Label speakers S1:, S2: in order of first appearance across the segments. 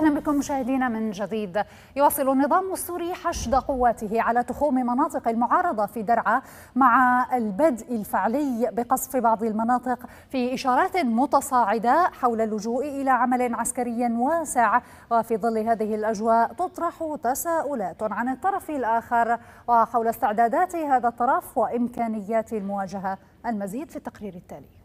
S1: أهلا بكم مشاهدينا من جديد يواصل النظام السوري حشد قواته على تخوم مناطق المعارضة في درعا مع البدء الفعلي بقصف بعض المناطق في إشارات متصاعدة حول اللجوء إلى عمل عسكري واسع وفي ظل هذه الأجواء تطرح تساؤلات عن الطرف الآخر وحول استعدادات هذا الطرف وإمكانيات المواجهة المزيد في التقرير التالي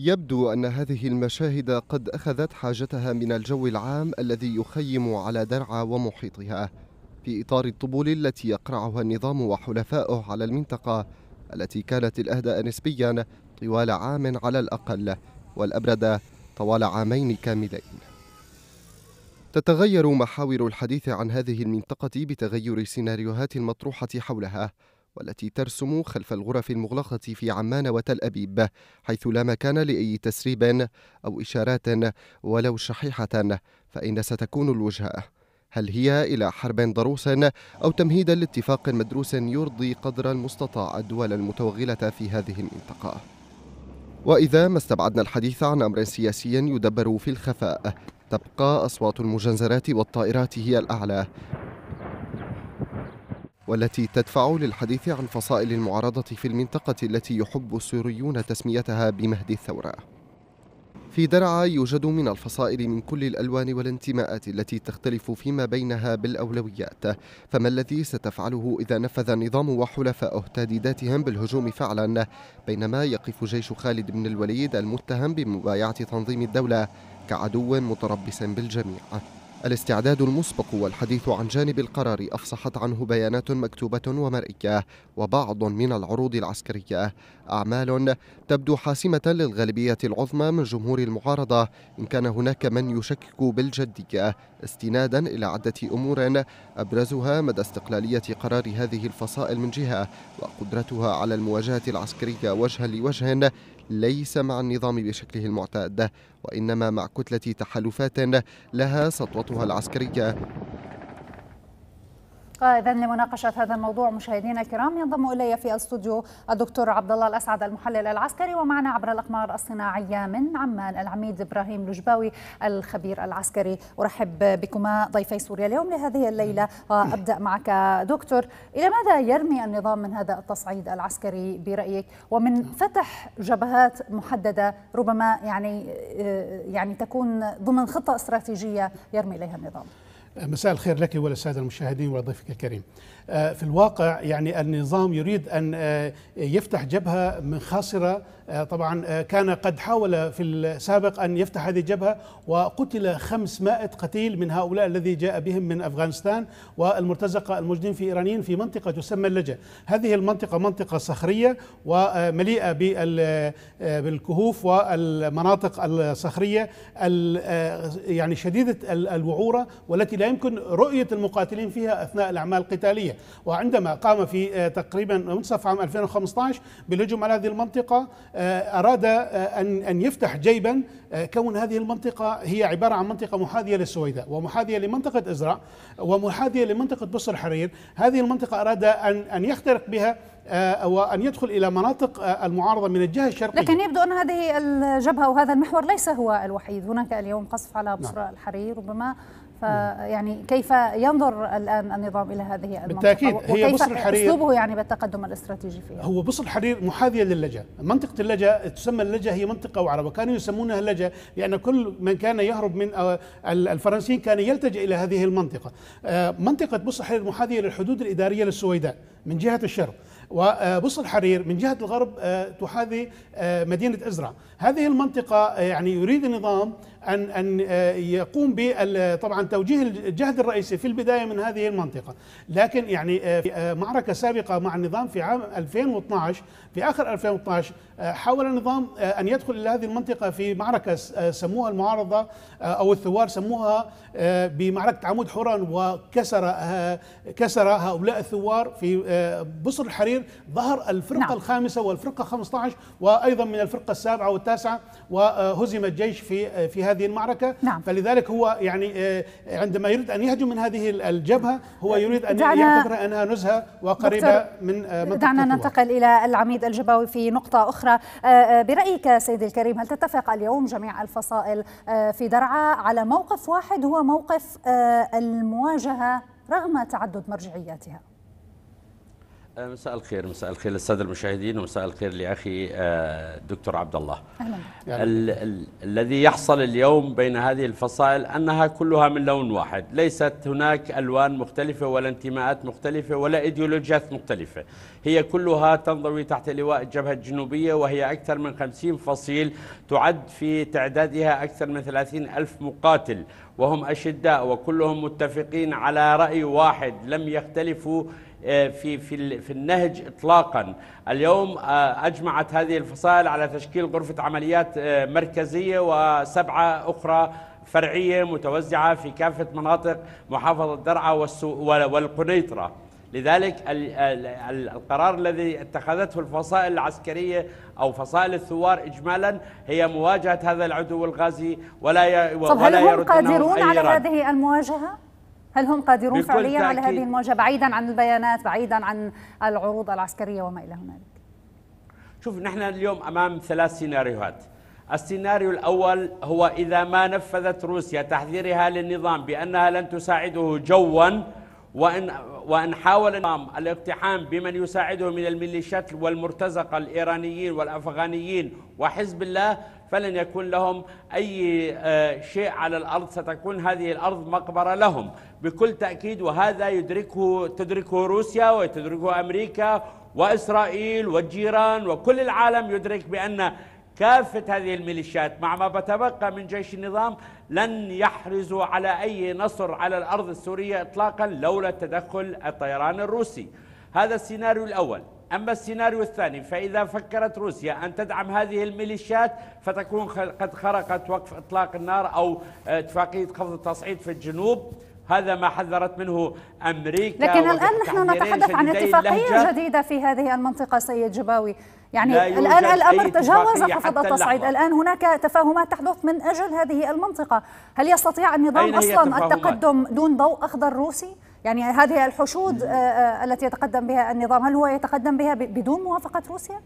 S2: يبدو أن هذه المشاهد قد أخذت حاجتها من الجو العام الذي يخيم على درعا ومحيطها في إطار الطبول التي يقرعها النظام وحلفاؤه على المنطقة التي كانت الأهدأ نسبيا طوال عام على الأقل والأبرد طوال عامين كاملين تتغير محاور الحديث عن هذه المنطقة بتغير السيناريوهات المطروحة حولها والتي ترسم خلف الغرف المغلقة في عمان وتل أبيب حيث لا مكان لأي تسريب أو إشارات ولو شحيحة فإن ستكون الوجهة هل هي إلى حرب ضروس أو تمهيدا لاتفاق مدروس يرضي قدر المستطاع الدول المتوغلة في هذه المنطقة وإذا ما استبعدنا الحديث عن أمر سياسي يدبر في الخفاء تبقى أصوات المجنزرات والطائرات هي الأعلى والتي تدفع للحديث عن فصائل المعارضة في المنطقة التي يحب السوريون تسميتها بمهد الثورة في درعا يوجد من الفصائل من كل الألوان والانتماءات التي تختلف فيما بينها بالأولويات فما الذي ستفعله إذا نفذ النظام وحلفاؤه تهديداتهم بالهجوم فعلا بينما يقف جيش خالد بن الوليد المتهم بمبايعة تنظيم الدولة كعدو متربص بالجميع الاستعداد المسبق والحديث عن جانب القرار أفصحت عنه بيانات مكتوبة ومرئية وبعض من العروض العسكرية أعمال تبدو حاسمة للغالبية العظمى من جمهور المعارضة إن كان هناك من يشكك بالجدية استنادا إلى عدة أمور أبرزها مدى استقلالية قرار هذه الفصائل من جهة وقدرتها على المواجهة العسكرية وجها لوجه ليس مع النظام بشكله المعتاد وإنما مع كتلة تحالفات لها سطوتها العسكرية
S1: إذا لمناقشة هذا الموضوع مشاهدينا الكرام ينضم إلي في الاستوديو الدكتور عبد الله الأسعد المحلل العسكري ومعنا عبر الأقمار الصناعية من عمان العميد إبراهيم لجباوي الخبير العسكري أرحب بكما ضيفي سوريا اليوم لهذه الليلة وأبدأ معك دكتور إلى ماذا يرمي النظام من هذا التصعيد العسكري برأيك ومن فتح جبهات محددة ربما يعني يعني تكون ضمن خطة استراتيجية يرمي إليها النظام
S3: مساء الخير لك وللسادة المشاهدين ولضيفك الكريم آه، في الواقع يعني النظام يريد أن آه، يفتح جبهة من خاصرة آه، طبعا كان قد حاول في السابق أن يفتح هذه الجبهة وقتل 500 قتيل من هؤلاء الذي جاء بهم من أفغانستان والمرتزقة الموجودين في إيرانيين في منطقة تسمى اللجة هذه المنطقة منطقة صخرية ومليئة بالكهوف والمناطق الصخرية يعني شديدة الوعورة والتي لا يمكن رؤية المقاتلين فيها أثناء الأعمال القتالية وعندما قام في آه، تقريبا منتصف عام 2015 بالهجوم على هذه المنطقة آه، أراد آه، أن أن يفتح جيبا كون هذه المنطقة هي عبارة عن منطقة محاذية للسويداء ومحاذية لمنطقة إزراء ومحاذية لمنطقة بصر حرير هذه المنطقة أراد أن أن يخترق بها وأن يدخل إلى مناطق المعارضة من الجهة الشرقية لكن
S1: يبدو أن هذه الجبهة وهذا المحور ليس هو الوحيد هناك اليوم قصف على بصر نعم. الحرير ربما فيعني كيف ينظر الان النظام الى هذه المنطقه بالتاكيد هي بصر الحرير اسلوبه يعني بالتقدم الاستراتيجي فيها
S3: هو بصر الحرير محاذيه للجا منطقه اللجا تسمى اللجا هي منطقه وعره وكانوا يسمونها اللجا لان كل من كان يهرب من آه، الفرنسيين كان يلتجئ الى هذه المنطقه آه، منطقه بصر الحرير محاذيه للحدود الاداريه للسويداء من جهه الشرق وبصر آه، الحرير من جهه الغرب تحاذي مدينه ازرع هذه المنطقة آه، يعني يريد النظام أن أن آه، يقوم طبعا توجيه الجهد الرئيسي في البداية من هذه المنطقة لكن يعني آه، في معركة سابقة مع النظام في عام 2012 في آخر 2012 حاول النظام أن يدخل إلى هذه المنطقة في معركة سموها المعارضة أو الثوار سموها بمعركة عمود حوران وكسر كسر هؤلاء الثوار في بصر الحرير ظهر الفرقة نعم. الخامسة والفرقة 15 وأيضا من الفرقة السابعة والتاسعة التاسعة وهزم الجيش في في هذه المعركة نعم. فلذلك هو يعني آه، عندما يريد أن يهجم من هذه الجبهة هو يريد أن يعتبر أنها نزهة وقريبة من آه، منطقة دعنا ننتقل
S1: إلى العميد الجباوي في نقطة أخرى آه، برأيك سيدي الكريم هل تتفق اليوم جميع الفصائل في درعا على موقف واحد هو موقف المواجهة رغم تعدد مرجعياتها
S4: مساء الخير مساء الخير للساده المشاهدين ومساء الخير لاخي الدكتور آه، عبد الله اهلا ال ال الذي يحصل اليوم بين هذه الفصائل انها كلها من لون واحد ليست هناك الوان مختلفه ولا انتماءات مختلفه ولا ايديولوجيات مختلفه هي كلها تنضوي تحت لواء الجبهه الجنوبيه وهي اكثر من 50 فصيل تعد في تعدادها اكثر من 30 الف مقاتل وهم اشداء وكلهم متفقين على راي واحد لم يختلفوا آه، في في في النهج اطلاقا اليوم آه، اجمعت هذه الفصائل على تشكيل غرفه عمليات آه، مركزيه وسبعه اخرى فرعيه متوزعه في كافه مناطق محافظه درعا والقنيطره لذلك القرار الذي اتخذته الفصائل العسكرية أو فصائل الثوار إجمالا هي مواجهة هذا العدو الغازي ولا طب ولا هل هم قادرون على هذه
S1: المواجهة؟ هل هم قادرون فعليا تأكيد. على هذه الموجه بعيدا عن البيانات بعيدا عن العروض العسكريه وما الى هنالك
S4: شوف نحن اليوم امام ثلاث سيناريوهات السيناريو الأول هو إذا ما نفذت روسيا تحذيرها للنظام بأنها لن تساعده جوا وأن, وأن حاول النظام الاقتحام بمن يساعده من الميليشيات والمرتزقة الإيرانيين والأفغانيين وحزب الله فلن يكون لهم أي آه، شيء على الأرض ستكون هذه الأرض مقبرة لهم بكل تأكيد وهذا يدركه تدركه روسيا وتدركه أمريكا وإسرائيل والجيران وكل العالم يدرك بأن كافة هذه الميليشيات مع ما بتبقى من جيش النظام لن يحرزوا على أي نصر على الأرض السورية إطلاقا لولا تدخل الطيران الروسي هذا السيناريو الأول أما السيناريو الثاني فإذا فكرت روسيا أن تدعم هذه الميليشيات فتكون قد خرقت وقف إطلاق النار أو آه، اتفاقية خفض التصعيد في الجنوب هذا ما حذرت منه امريكا لكن الان نحن نتحدث عن اتفاقيه
S1: جديده في هذه المنطقه سيد جباوي يعني الآن الأمر تجاوز خفض التصعيد الآن هناك تفاهمات تحدث من أجل هذه المنطقة هل يستطيع النظام أصلا التقدم دون ضوء أخضر روسي؟ يعني هذه الحشود آه، آه، التي يتقدم بها النظام هل هو يتقدم بها بدون موافقة روسيا؟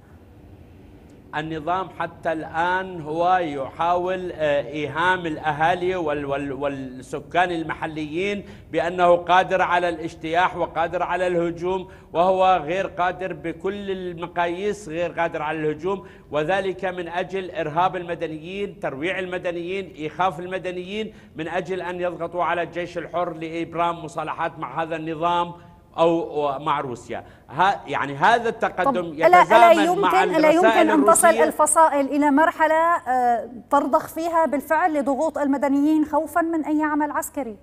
S4: النظام حتى الآن هو يحاول آه، إيهام الأهالي والسكان المحليين بأنه قادر على الاجتياح وقادر على الهجوم وهو غير قادر بكل المقاييس غير قادر على الهجوم وذلك من أجل إرهاب المدنيين ترويع المدنيين إخاف المدنيين من أجل أن يضغطوا على الجيش الحر لإبرام مصالحات مع هذا النظام أو مع روسيا ها يعني هذا التقدم يتزامن ألا يمكن مع ألا يمكن أن تصل
S1: الفصائل إلى مرحلة آه، ترضخ فيها بالفعل لضغوط المدنيين خوفا من أي عمل
S4: عسكري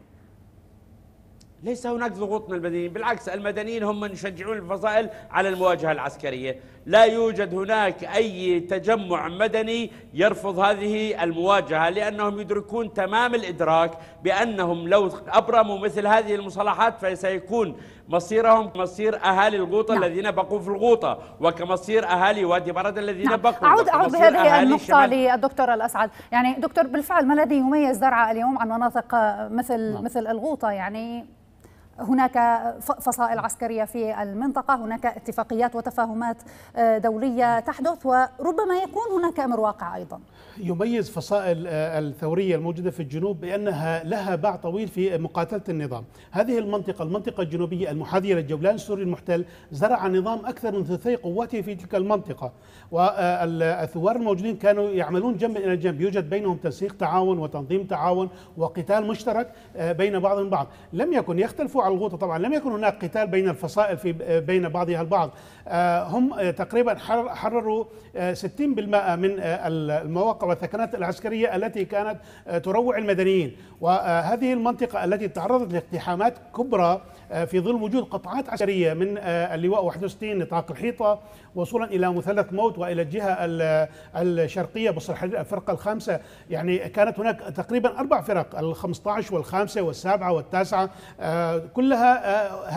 S4: ليس هناك ضغوط من المدنيين بالعكس المدنيين هم من يشجعون الفصائل على المواجهة العسكرية لا يوجد هناك أي تجمع مدني يرفض هذه المواجهة لأنهم يدركون تمام الإدراك بأنهم لو أبرموا مثل هذه المصالحات فسيكون مصيرهم مصير أهالي الغوطة نعم. الذين بقوا في الغوطة وكمصير أهالي وادي برد الذين نعم. بقوا أعود, أعود بهذه النقطة
S1: للدكتور الأسعد يعني دكتور بالفعل ما الذي يميز درعا اليوم عن مناطق آه، مثل نعم. مثل الغوطة يعني هناك فصائل عسكرية في المنطقة هناك اتفاقيات وتفاهمات آه، دولية تحدث وربما يكون هناك أمر واقع أيضا
S3: يميز فصائل آه، الثورية الموجودة في الجنوب بأنها لها باع طويل في مقاتلة النظام هذه المنطقة المنطقة الجنوبية المحاذية للجولان السوري المحتل زرع النظام أكثر من ثلثي قواته في تلك المنطقة والثوار الموجودين كانوا يعملون جنب إلى جنب يوجد بينهم تنسيق تعاون وتنظيم تعاون وقتال مشترك آه، بين بعضهم البعض لم يكن يختلفوا على الغوطه طبعا لم يكن هناك قتال بين الفصائل في بين بعضها البعض آه، هم آه، تقريبا حرروا 60% آه، من المواقع والثكنات العسكريه التي كانت تروع المدنيين وهذه المنطقه التي تعرضت لاقتحامات كبرى آه، في ظل وجود قطعات عسكرية من آه، اللواء 61 نطاق الحيطة وصولا إلى مثلث موت وإلى الجهة الشرقية بالصحراء الفرقة الخامسة يعني كانت هناك تقريبا أربع فرق ال 15 والخامسة والسابعة والتاسعة آه، كلها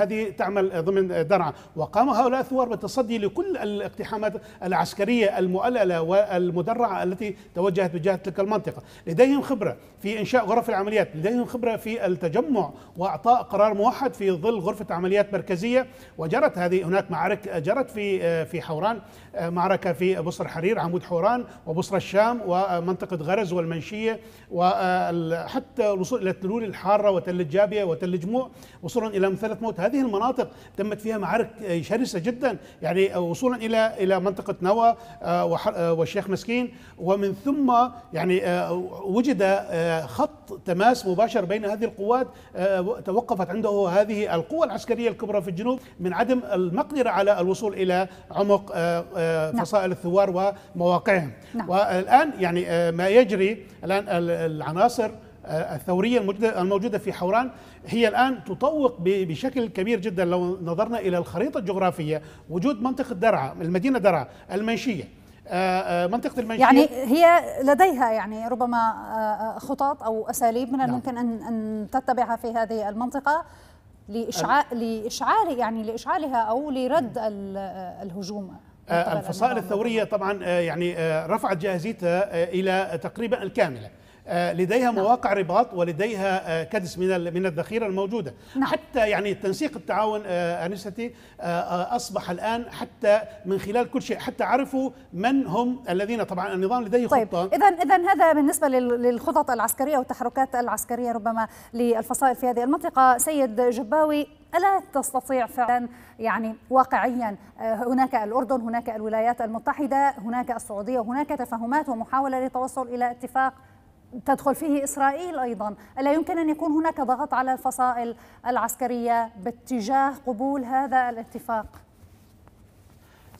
S3: هذه تعمل ضمن درعا وقام هؤلاء الثوار بالتصدي لكل الاقتحامات العسكرية المؤللة والمدرعة التي توجهت بجهة تلك المنطقة لديهم خبرة في إنشاء غرف العمليات لديهم خبرة في التجمع وإعطاء قرار موحد في ظل غرفه عمليات مركزيه وجرت هذه هناك معارك جرت في في حوران معركه في بصر حرير عمود حوران وبصر الشام ومنطقه غرز والمنشيه وحتى الوصول الى تلول الحاره وتل الجابيه وتل جموع وصولا الى مثلث موت هذه المناطق تمت فيها معارك شرسه جدا يعني وصولا الى الى منطقه نوى آه، آه، والشيخ مسكين ومن ثم يعني آه، وجد خط تماس مباشر بين هذه القوات توقفت عنده هذه القوى العسكرية الكبرى في الجنوب من عدم المقدرة على الوصول إلى عمق آه، آه، نعم. فصائل الثوار ومواقعهم نعم. والآن يعني آه، ما يجري الآن العناصر الثورية الموجودة في حوران هي الآن تطوق بشكل كبير جدا لو نظرنا إلى الخريطة الجغرافية وجود منطقة درعا المدينة درعا المنشية منطقة المنشية يعني هي
S1: لديها يعني ربما خطط أو أساليب من نعم. الممكن أن تتبعها في هذه المنطقة لاشعاع لاشعار يعني لاشعالها او لرد الهجوم
S3: آه، الفصائل الثوريه طبعا آه، يعني آه، رفعت جاهزيتها الى تقريبا الكامله آه، لديها نعم. مواقع رباط ولديها آه، كدس من من الذخيره الموجوده نعم. حتى يعني تنسيق التعاون آه، انستي اصبح الان حتى من خلال كل شيء حتى عرفوا من هم الذين طبعا النظام لديه طيب. خطه
S1: اذا اذا هذا بالنسبه للخطط العسكريه والتحركات العسكريه ربما للفصائل في هذه المنطقه سيد جباوي الا تستطيع فعلا يعني واقعيا هناك الاردن هناك الولايات المتحده هناك السعوديه هناك تفاهمات ومحاوله للتوصل الى اتفاق تدخل فيه إسرائيل أيضا ألا يمكن أن يكون هناك ضغط على الفصائل العسكرية باتجاه قبول هذا الاتفاق؟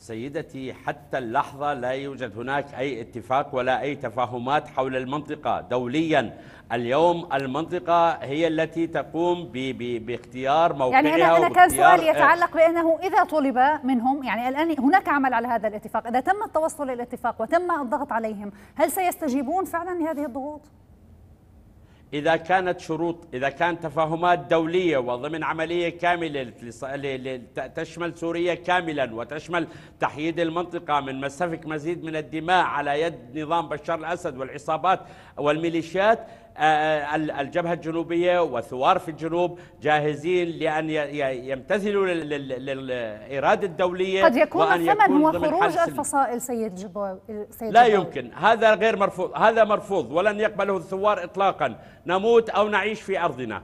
S4: سيدتي حتى اللحظة لا يوجد هناك أي اتفاق ولا أي تفاهمات حول المنطقة دوليا اليوم المنطقة هي التي تقوم باختيار موقعها يعني أنا, أنا كان سؤالي يتعلق
S1: آه، بأنه إذا طلب منهم يعني الآن هناك عمل على هذا الاتفاق إذا تم التوصل للاتفاق وتم الضغط عليهم هل سيستجيبون فعلا لهذه الضغوط؟
S4: إذا كانت شروط إذا كان تفاهمات دولية وضمن عملية كاملة تشمل سوريا كاملا وتشمل تحييد المنطقة من مسفك مزيد من الدماء على يد نظام بشار الأسد والعصابات والميليشيات آه، آه، الجبهة الجنوبية وثوار في الجنوب جاهزين لأن يمتثلوا للإرادة الدولية قد يكون الثمن هو خروج
S1: الفصائل سيد جبور سيد لا يمكن
S4: هذا غير مرفوض هذا مرفوض ولن يقبله الثوار إطلاقا نموت أو نعيش في أرضنا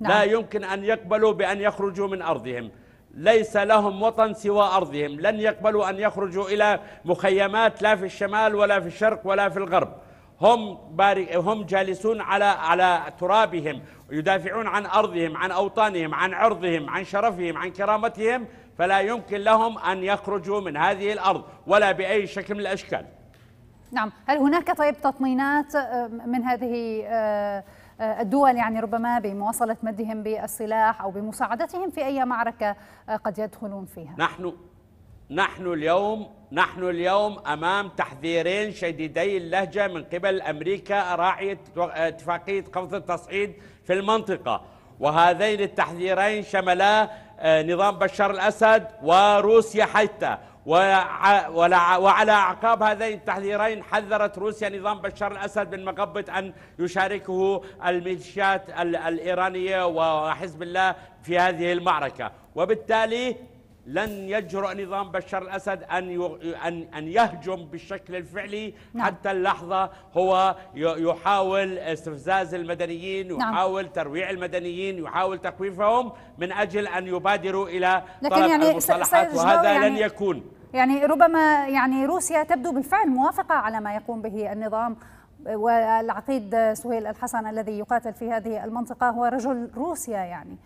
S4: نعم. لا يمكن أن يقبلوا بأن يخرجوا من أرضهم ليس لهم وطن سوى أرضهم لن يقبلوا أن يخرجوا إلى مخيمات لا في الشمال ولا في الشرق ولا في الغرب هم بارك هم جالسون على على ترابهم يدافعون عن ارضهم عن اوطانهم عن عرضهم عن شرفهم عن كرامتهم فلا يمكن لهم ان يخرجوا من هذه الارض ولا باي شكل من الاشكال.
S1: نعم، هل هناك طيب تطمينات آه، من هذه آه، آه، الدول يعني ربما بمواصله مدهم بالسلاح او بمساعدتهم في اي معركه قد يدخلون فيها؟
S4: نحن نحن اليوم نحن اليوم أمام تحذيرين شديدي اللهجة من قبل أمريكا راعية اتفاقية قفز التصعيد في المنطقة وهذين التحذيرين شملا آه، نظام بشار الأسد وروسيا حتى وعلى اعقاب هذين التحذيرين حذرت روسيا نظام بشار الاسد من مغبه ان يشاركه الميليشيات الايرانيه وحزب الله في هذه المعركه، وبالتالي لن يجرؤ نظام بشار الأسد أن أن أن يهجم بالشكل الفعلي نعم. حتى اللحظة هو يحاول استفزاز المدنيين نعم. يحاول نعم. ترويع المدنيين يحاول تخويفهم من أجل أن يبادروا إلى طلب يعني المصالحات وهذا يعني لن يكون
S1: يعني ربما يعني روسيا تبدو بالفعل موافقة على ما يقوم به النظام والعقيد سهيل الحسن الذي يقاتل في هذه المنطقة هو رجل روسيا يعني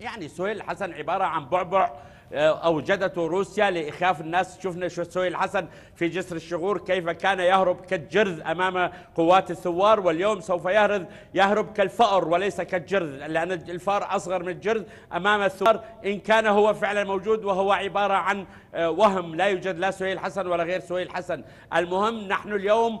S4: يعني سهيل حسن عبارة عن بعبع آه، أوجدته روسيا لإخاف الناس شفنا شو سهيل الحسن في جسر الشغور كيف كان يهرب كالجرذ أمام قوات الثوار واليوم سوف يهرب يهرب كالفأر وليس كالجرذ لأن الفار أصغر من الجرذ أمام الثوار إن كان هو فعلا موجود وهو عبارة عن آه، وهم لا يوجد لا سهيل حسن ولا غير سهيل حسن المهم نحن اليوم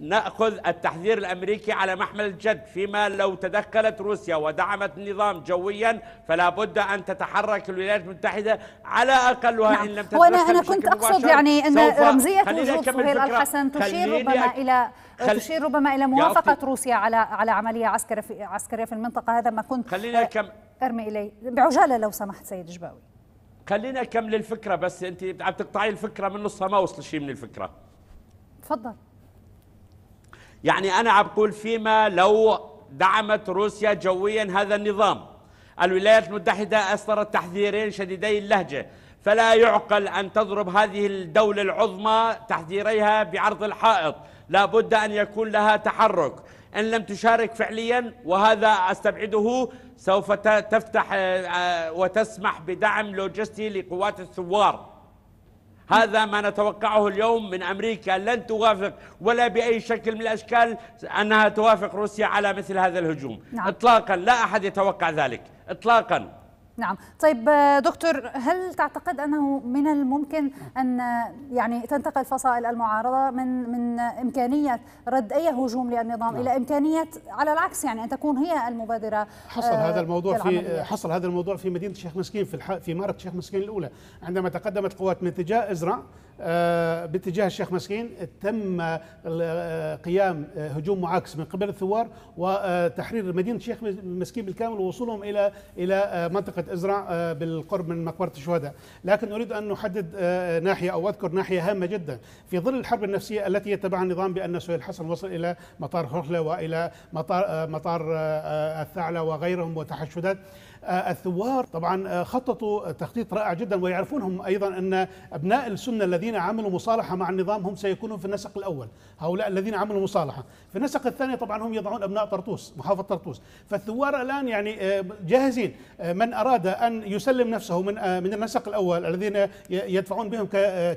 S4: ناخذ التحذير الامريكي على محمل الجد فيما لو تدخلت روسيا ودعمت النظام جويا فلا بد ان تتحرك الولايات المتحده على اقلها نعم. ان لم تتدخل وانا انا كنت اقصد يعني ان رمزيه وجود سهيل الحسن تشير ربما أك...
S1: الى خل... تشير ربما الى موافقه روسيا على على عمليه عسكريه في عسكريه في المنطقه هذا ما كنت خلينا كم ارمي اليه بعجاله لو سمحت سيد جباوي
S4: خلينا اكمل الفكره بس انت عم تقطعي الفكره من نصها ما وصل شيء من الفكره تفضل يعني أنا عم بقول فيما لو دعمت روسيا جويا هذا النظام الولايات المتحدة أصدرت تحذيرين شديدي اللهجة فلا يعقل أن تضرب هذه الدولة العظمى تحذيريها بعرض الحائط لا بد أن يكون لها تحرك إن لم تشارك فعليا وهذا أستبعده سوف تفتح آه، آه، وتسمح بدعم لوجستي لقوات الثوار هذا ما نتوقعه اليوم من أمريكا لن توافق ولا بأي شكل من الأشكال أنها توافق روسيا على مثل هذا الهجوم نعم. إطلاقا لا أحد يتوقع ذلك إطلاقا
S1: نعم طيب آه، دكتور هل تعتقد أنه من الممكن أن آه، يعني تنتقل فصائل المعارضة من من إمكانية رد أي هجوم للنظام نعم. إلى إمكانية على العكس يعني أن تكون هي المبادرة حصل آه، هذا الموضوع في حصل
S3: هذا الموضوع في مدينة الشيخ مسكين في في مارة الشيخ مسكين الأولى عندما تقدمت قوات من اتجاه إزرع آه، باتجاه الشيخ مسكين تم آه، قيام آه، هجوم معاكس من قبل الثوار وتحرير مدينه الشيخ مسكين بالكامل ووصولهم الى الى منطقه ازرع بالقرب من مقبره الشهداء، لكن اريد ان نحدد ناحيه او اذكر ناحيه هامه جدا في ظل الحرب النفسيه التي يتبعها النظام بان سهيل حسن وصل الى مطار هرله والى مطار مطار الثعلى وغيرهم وتحشدات آه، الثوار طبعا آه، خططوا تخطيط رائع جدا ويعرفونهم ايضا ان ابناء السنه الذين عملوا مصالحه مع النظام هم سيكونون في النسق الاول هؤلاء الذين عملوا مصالحه في النسق الثاني طبعا هم يضعون ابناء طرطوس محافظه طرطوس فالثوار الان يعني آه، جاهزين من اراد ان يسلم نفسه من من النسق الاول الذين يدفعون بهم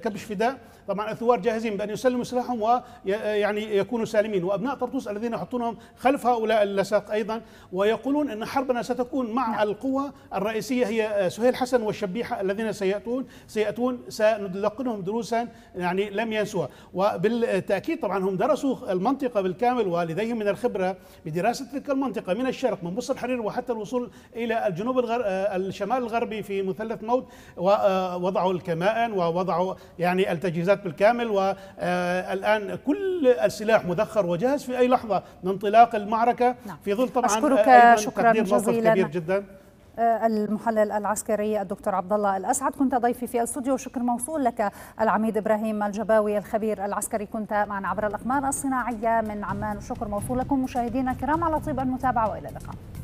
S3: كبش فداء طبعا الثوار جاهزين بأن يسلموا سلاحهم ويعني يكونوا سالمين وأبناء طرطوس الذين يحطونهم خلف هؤلاء اللصاق أيضا ويقولون أن حربنا ستكون مع نعم. القوى الرئيسية هي آه، سهيل حسن والشبيحة الذين سيأتون سيأتون سنلقنهم دروسا يعني لم ينسوها وبالتأكيد طبعا هم درسوا المنطقة بالكامل ولديهم من الخبرة بدراسة تلك المنطقة من الشرق من بص الحرير وحتى الوصول إلى الجنوب الغر... آه، الشمال الغربي في مثلث موت ووضعوا آه، الكمائن ووضعوا يعني التجهيزات الاستعداد بالكامل والان كل السلاح مدخر وجاهز في اي لحظه من انطلاق المعركه نعم. في ظل طبعا أشكرك شكرا جزيلا كبير جدا
S1: آه، المحلل العسكري الدكتور عبد الله الاسعد كنت ضيفي في الاستوديو شكر موصول لك العميد ابراهيم الجباوي الخبير العسكري كنت معنا عبر الاقمار الصناعيه من عمان وشكر موصول لكم مشاهدينا الكرام على طيب المتابعه والى اللقاء